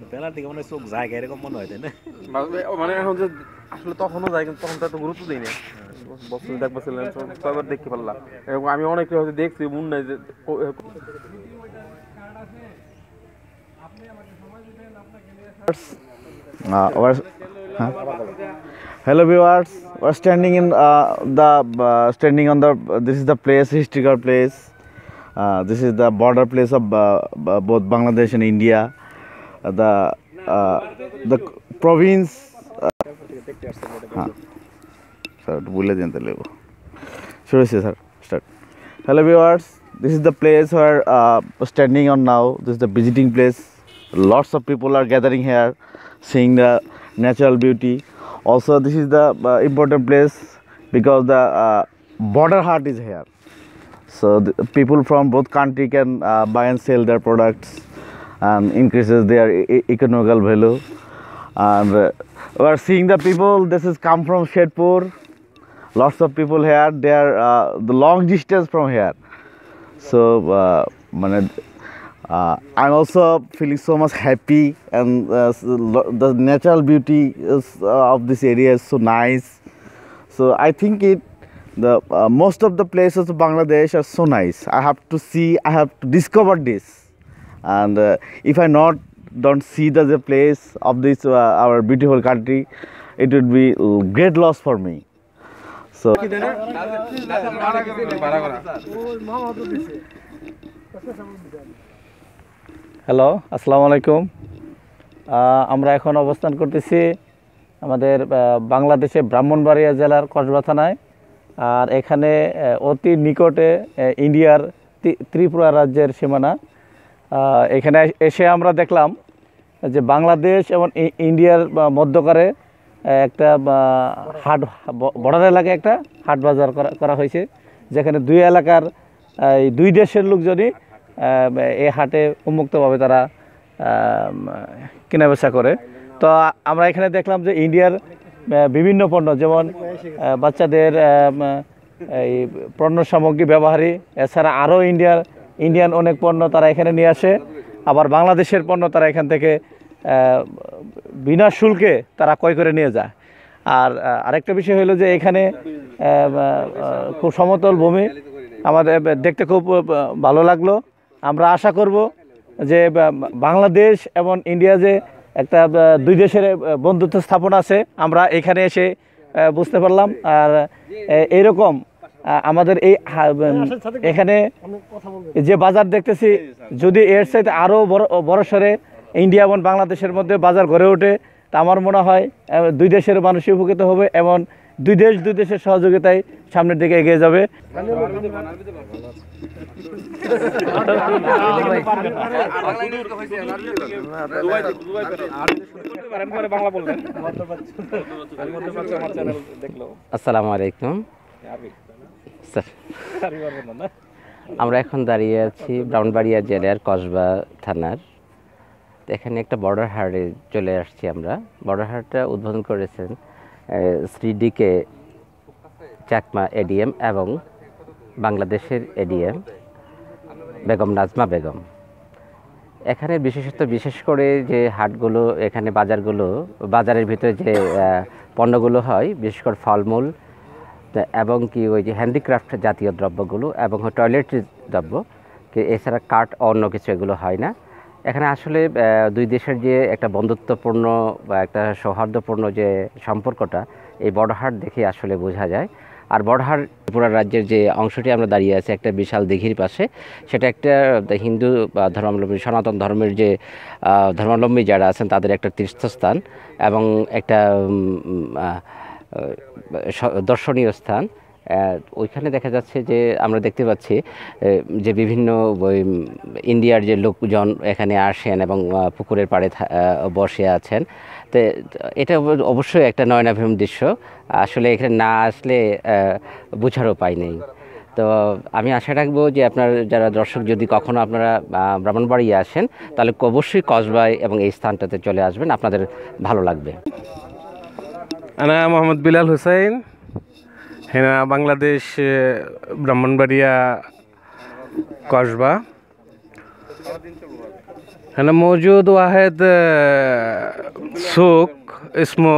মানে, মানে এখন যে আসলে তখনও যাই কিন্তু তখন গুরুত্ব দিই না বছর দেখবা ছিলেন তারপর আমি অনেক দেখছি মন নাই যে hello viewers we're standing in the standing on the this is the place historical place this is the border place of both Bangladesh and India the uh, the province হ্যাঁ স্যার বলে দিন তাহলে শুরু হয়েছে sir start this is the place where uh, standing on now this is the visiting place lots of people are gathering here seeing the natural beauty also this is the uh, important place because the uh, border heart is here so people from both country can uh, buy and sell their products and um, increases their e economical value. And uh, we are seeing the people. This is come from Shedpur. Lots of people here. They are uh, the long distance from here. So, uh, uh I'm also feeling so much happy, and uh, the natural beauty is, uh, of this area is so nice. So I think it the uh, most of the places of Bangladesh are so nice. I have to see, I have to discover this. and uh, if I not don't see the, the place of this uh, our beautiful country, it would be great loss for me. So. Hello আসসালামু আলাইকুম আমরা এখন অবস্থান করতেছি আমাদের বাংলাদেশে ব্রাহ্মণবাড়িয়া জেলার কসবা থানায় আর এখানে অতি নিকটে ইন্ডিয়ার ত্রিপুরা রাজ্যের সীমানা এখানে এসে আমরা দেখলাম যে বাংলাদেশ এবং ইন্ডিয়ার মধ্যকারে একটা হাট বর্ডার এলাকায় একটা হাট বাজার করা হয়েছে যেখানে দুই এলাকার এই দুই দেশের লোকজনই এই হাটে উন্মুক্তভাবে তারা কেনাবেচা করে তো আমরা এখানে দেখলাম যে ইন্ডিয়ার বিভিন্ন পণ্য যেমন বাচ্চাদের এই পণ্য সামগ্রী ব্যবহারী এছাড়া আরও ইন্ডিয়ার ইন্ডিয়ান অনেক পণ্য তারা এখানে নিয়ে আসে আবার বাংলাদেশের পণ্য তারা এখান থেকে বিনা শুল্কে তারা ক্রয় করে নিয়ে যায় আর আরেকটা বিষয় হলো যে এখানে খুব সমতল ভূমি আমাদের দেখতে খুব ভালো লাগলো আমরা আশা করব যে বাংলাদেশ এবং ইন্ডিয়া যে একটা দুই দেশের বন্ধুত্ব স্থাপন আছে আমরা এখানে এসে বুঝতে পারলাম আর এরকম আমাদের এই এখানে যে বাজার দেখতেছি যদি এর সাথে আরও বড় বড় সরে ইন্ডিয়া এবং বাংলাদেশের মধ্যে বাজার গড়ে ওঠে তা আমার মনে হয় দুই দেশের মানুষই উপকৃত হবে এবং দুই দেশ দুই দেশের সহযোগিতায় সামনের দিকে এগিয়ে যাবে আসসালামু আলাইকুম আমরা এখন দাঁড়িয়ে আছি ব্রাউনবাড়িয়া জেলার কসবা থানার এখানে একটা বর্ডার হাটে চলে আসছি আমরা বর্ডার হাটটা উদ্বোধন করেছেন শ্রী ডিকে চাকমা এডিএম এবং বাংলাদেশের এডিএম বেগম নাজমা বেগম এখানে বিশেষত বিশেষ করে যে হাটগুলো এখানে বাজারগুলো বাজারের ভিতরে যে পণ্যগুলো হয় বিশেষ করে ফলমূল এবং কি ওই যে হ্যান্ডিক্রাফট জাতীয় দ্রব্যগুলো এবং টয়লেট দ্রব্য এছাড়া কাঠ অন্য কিছু এগুলো হয় না এখানে আসলে দুই দেশের যে একটা বন্ধুত্বপূর্ণ বা একটা সৌহার্দ্যপূর্ণ যে সম্পর্কটা এই বড়হাট দেখে আসলে বোঝা যায় আর বড়হাট ত্রিপুরা রাজ্যের যে অংশটি আমরা দাঁড়িয়ে আছি একটা বিশাল দিঘির পাশে সেটা একটা হিন্দু বা ধর্মাবলম্বী সনাতন ধর্মের যে ধর্মাবলম্বী যারা আছেন তাদের একটা তীর্থস্থান এবং একটা দর্শনীয় স্থান ওইখানে দেখা যাচ্ছে যে আমরা দেখতে পাচ্ছি যে বিভিন্ন ইন্ডিয়ার যে লোকজন এখানে আসেন এবং পুকুরের পাড়ে বসে আছেন তো এটা অবশ্যই একটা নয়নাভিম দৃশ্য আসলে এখানে না আসলে বোঝার উপায় নেই তো আমি আশা রাখবো যে আপনার যারা দর্শক যদি কখনো আপনারা ব্রাহ্মণবাড়িয়ে আসেন তাহলে অবশ্যই কসবাই এবং এই স্থানটাতে চলে আসবেন আপনাদের ভালো লাগবে আনা মোহাম্মদ বিলাল হুসাইন হেনা Bangladesh Brahmanbaria Kasba هنا موجود واحد سوق اسمه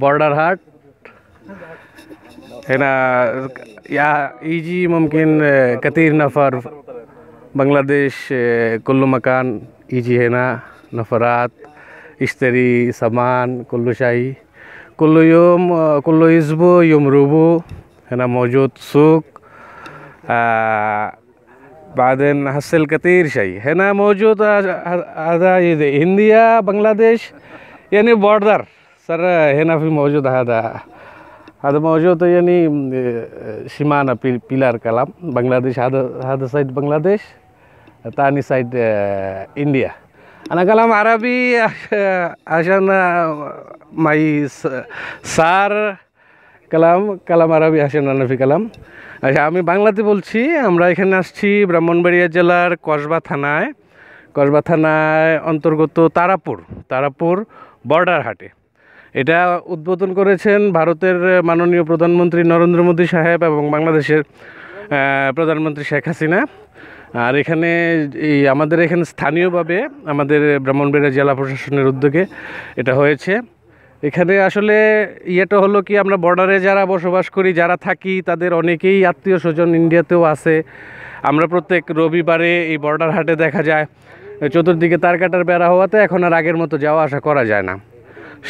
بوردر هات هنا يجي ممكن كثير نفر بنغلاديش كل مكان يجي هنا نفرات يشتري سامان كل شيء kuluyum kuluyisbu yumrubu هنا موجود سوق آه بعدين هسه كثير شيء هنا موجود هذا هندية بنغلاديش يعني بوردر سر هنا في موجود هذا هذا موجود يعني شمانة بيلار كلام بنغلاديش هذا هذا سايد بنغلاديش ثاني سايد آه انديا انا كلام عربي عشان معي سار কালাম কালাম আরবি হাসান আনফি কালাম আচ্ছা আমি বাংলাতে বলছি আমরা এখানে আসছি ব্রাহ্মণবাড়িয়া জেলার কসবা থানায় কসবা থানায় অন্তর্গত তারাপুর তারাপুর বর্ডার হাটে এটা উদ্বোধন করেছেন ভারতের মাননীয় প্রধানমন্ত্রী নরেন্দ্র মোদী সাহেব এবং বাংলাদেশের প্রধানমন্ত্রী শেখ হাসিনা আর এখানে এই আমাদের এখানে স্থানীয়ভাবে আমাদের ব্রাহ্মণবেড়া জেলা প্রশাসনের উদ্যোগে এটা হয়েছে এখানে আসলে ইয়েটা হলো কি আমরা বর্ডারে যারা বসবাস করি যারা থাকি তাদের অনেকেই আত্মীয় স্বজন ইন্ডিয়াতেও আছে আমরা প্রত্যেক রবিবারে এই বর্ডার হাটে দেখা যায় চতুর্দিকে তার কাটার বেড়া হওয়াতে এখন আর আগের মতো যাওয়া আসা করা যায় না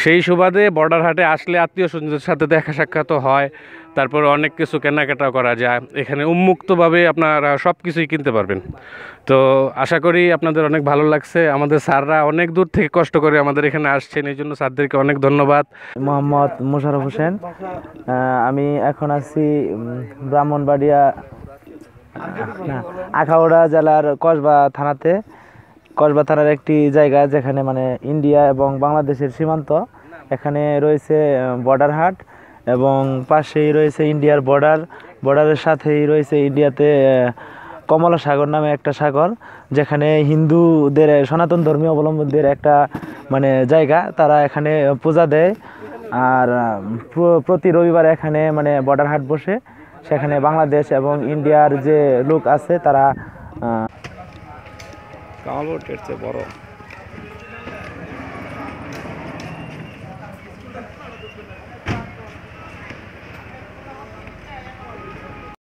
সেই সুবাদে বর্ডার হাটে আসলে আত্মীয় স্বজনদের সাথে দেখা সাক্ষাৎ হয় তারপর অনেক কিছু কেনাকাটাও করা যায় এখানে উন্মুক্তভাবে আপনারা সব কিছুই কিনতে পারবেন তো আশা করি আপনাদের অনেক ভালো লাগছে আমাদের স্যাররা অনেক দূর থেকে কষ্ট করে আমাদের এখানে আসছেন এই জন্য স্যারদেরকে অনেক ধন্যবাদ মোহাম্মদ মোশারফ হোসেন আমি এখন আছি ব্রাহ্মণবাড়িয়া আখাউড়া জেলার কসবা থানাতে কসবা থানার একটি জায়গা যেখানে মানে ইন্ডিয়া এবং বাংলাদেশের সীমান্ত এখানে রয়েছে বর্ডার হাট এবং পাশেই রয়েছে ইন্ডিয়ার বর্ডার বর্ডারের সাথেই রয়েছে ইন্ডিয়াতে কমলা সাগর নামে একটা সাগর যেখানে হিন্দুদের সনাতন ধর্মীয় অবলম্বনদের একটা মানে জায়গা তারা এখানে পূজা দেয় আর প্রতি রবিবার এখানে মানে বর্ডার হাট বসে সেখানে বাংলাদেশ এবং ইন্ডিয়ার যে লোক আছে তারা Կանավոր ջերծե բառով